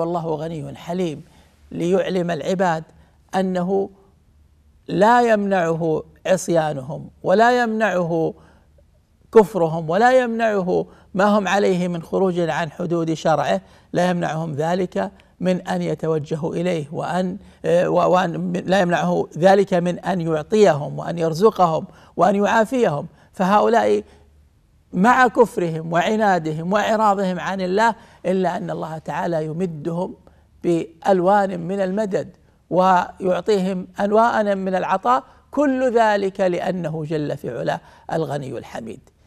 والله غني حليم ليعلم العباد انه لا يمنعه عصيانهم ولا يمنعه كفرهم ولا يمنعه ما هم عليه من خروج عن حدود شرعه لا يمنعهم ذلك من ان يتوجهوا اليه وان آه، وان لا يمنعه ذلك من ان يعطيهم وان يرزقهم وان يعافيهم فهؤلاء مع كفرهم وعنادهم واعراضهم عن الله الا ان الله تعالى يمدهم بالوان من المدد ويعطيهم انواء من العطاء كل ذلك لانه جل في علاه الغني الحميد